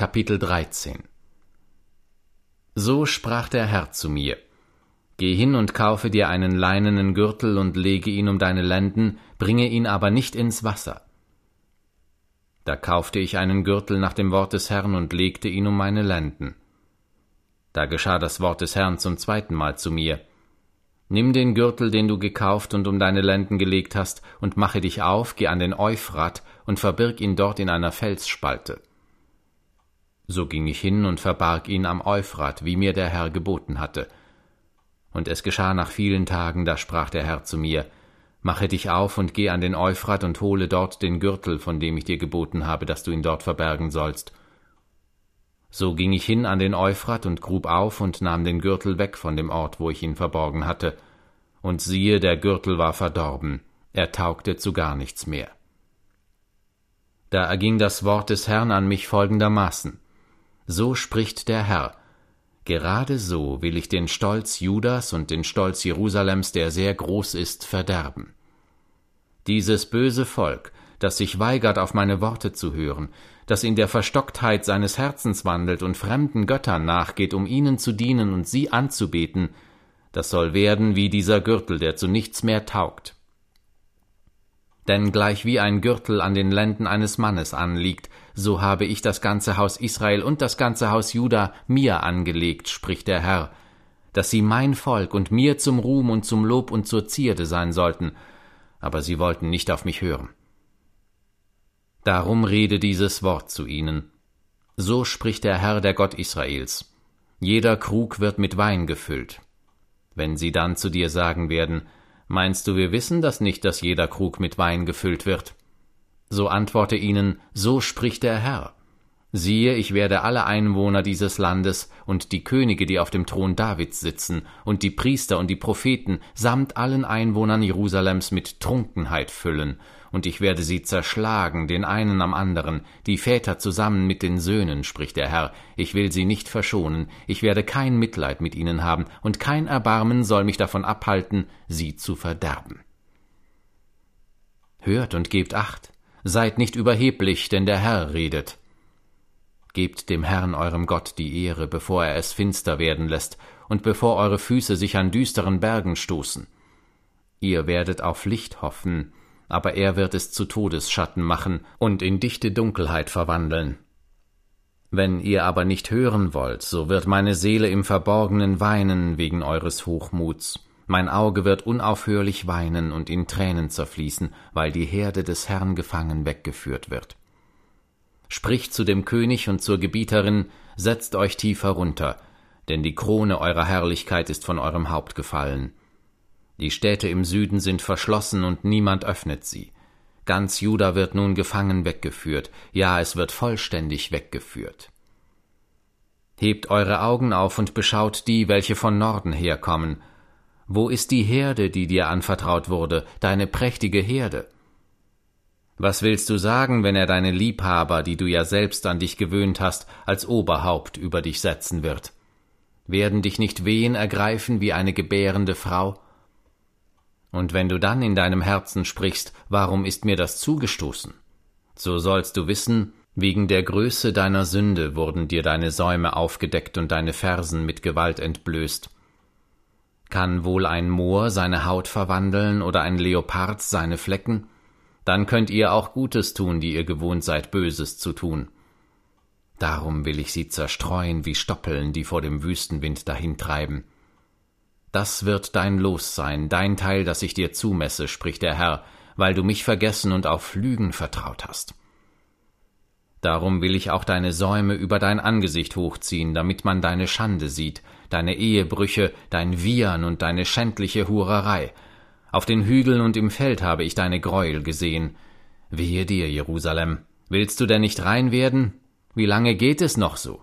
Kapitel 13 So sprach der Herr zu mir: Geh hin und kaufe dir einen leinenen Gürtel und lege ihn um deine Lenden, bringe ihn aber nicht ins Wasser. Da kaufte ich einen Gürtel nach dem Wort des Herrn und legte ihn um meine Lenden. Da geschah das Wort des Herrn zum zweiten Mal zu mir. Nimm den Gürtel, den du gekauft und um deine Lenden gelegt hast, und mache dich auf, geh an den Euphrat und verbirg ihn dort in einer Felsspalte. So ging ich hin und verbarg ihn am Euphrat, wie mir der Herr geboten hatte. Und es geschah nach vielen Tagen, da sprach der Herr zu mir, Mache dich auf und geh an den Euphrat und hole dort den Gürtel, von dem ich dir geboten habe, dass du ihn dort verbergen sollst. So ging ich hin an den Euphrat und grub auf und nahm den Gürtel weg von dem Ort, wo ich ihn verborgen hatte. Und siehe, der Gürtel war verdorben, er taugte zu gar nichts mehr. Da erging das Wort des Herrn an mich folgendermaßen. So spricht der Herr. Gerade so will ich den Stolz Judas und den Stolz Jerusalems, der sehr groß ist, verderben. Dieses böse Volk, das sich weigert, auf meine Worte zu hören, das in der Verstocktheit seines Herzens wandelt und fremden Göttern nachgeht, um ihnen zu dienen und sie anzubeten, das soll werden wie dieser Gürtel, der zu nichts mehr taugt denn gleich wie ein Gürtel an den Lenden eines Mannes anliegt, so habe ich das ganze Haus Israel und das ganze Haus Juda mir angelegt, spricht der Herr, dass sie mein Volk und mir zum Ruhm und zum Lob und zur Zierde sein sollten, aber sie wollten nicht auf mich hören. Darum rede dieses Wort zu ihnen. So spricht der Herr, der Gott Israels. Jeder Krug wird mit Wein gefüllt. Wenn sie dann zu dir sagen werden, Meinst du, wir wissen das nicht, dass jeder Krug mit Wein gefüllt wird? So antworte ihnen, so spricht der Herr. Siehe, ich werde alle Einwohner dieses Landes und die Könige, die auf dem Thron Davids sitzen, und die Priester und die Propheten samt allen Einwohnern Jerusalems mit Trunkenheit füllen, und ich werde sie zerschlagen, den einen am anderen, die Väter zusammen mit den Söhnen, spricht der Herr, ich will sie nicht verschonen, ich werde kein Mitleid mit ihnen haben, und kein Erbarmen soll mich davon abhalten, sie zu verderben. Hört und gebt acht, seid nicht überheblich, denn der Herr redet. Gebt dem Herrn eurem Gott die Ehre, bevor er es finster werden lässt und bevor eure Füße sich an düsteren Bergen stoßen. Ihr werdet auf Licht hoffen, aber er wird es zu Todesschatten machen und in dichte Dunkelheit verwandeln. Wenn ihr aber nicht hören wollt, so wird meine Seele im Verborgenen weinen wegen eures Hochmuts. Mein Auge wird unaufhörlich weinen und in Tränen zerfließen, weil die Herde des Herrn gefangen weggeführt wird spricht zu dem König und zur Gebieterin, setzt euch tief herunter, denn die Krone eurer Herrlichkeit ist von eurem Haupt gefallen. Die Städte im Süden sind verschlossen und niemand öffnet sie. Ganz Juda wird nun gefangen weggeführt, ja, es wird vollständig weggeführt. Hebt eure Augen auf und beschaut die, welche von Norden herkommen. Wo ist die Herde, die dir anvertraut wurde, deine prächtige Herde? Was willst du sagen, wenn er deine Liebhaber, die du ja selbst an dich gewöhnt hast, als Oberhaupt über dich setzen wird? Werden dich nicht Wehen ergreifen wie eine gebärende Frau? Und wenn du dann in deinem Herzen sprichst, warum ist mir das zugestoßen? So sollst du wissen, wegen der Größe deiner Sünde wurden dir deine Säume aufgedeckt und deine Fersen mit Gewalt entblößt. Kann wohl ein Moor seine Haut verwandeln oder ein Leopard seine Flecken? dann könnt ihr auch Gutes tun, die ihr gewohnt seid, Böses zu tun. Darum will ich sie zerstreuen wie Stoppeln, die vor dem Wüstenwind dahintreiben. Das wird dein Los sein, dein Teil, das ich dir zumesse, spricht der Herr, weil du mich vergessen und auf Lügen vertraut hast. Darum will ich auch deine Säume über dein Angesicht hochziehen, damit man deine Schande sieht, deine Ehebrüche, dein Wiehern und deine schändliche Hurerei, auf den Hügeln und im Feld habe ich deine Gräuel gesehen. Wehe dir, Jerusalem. Willst du denn nicht rein werden? Wie lange geht es noch so?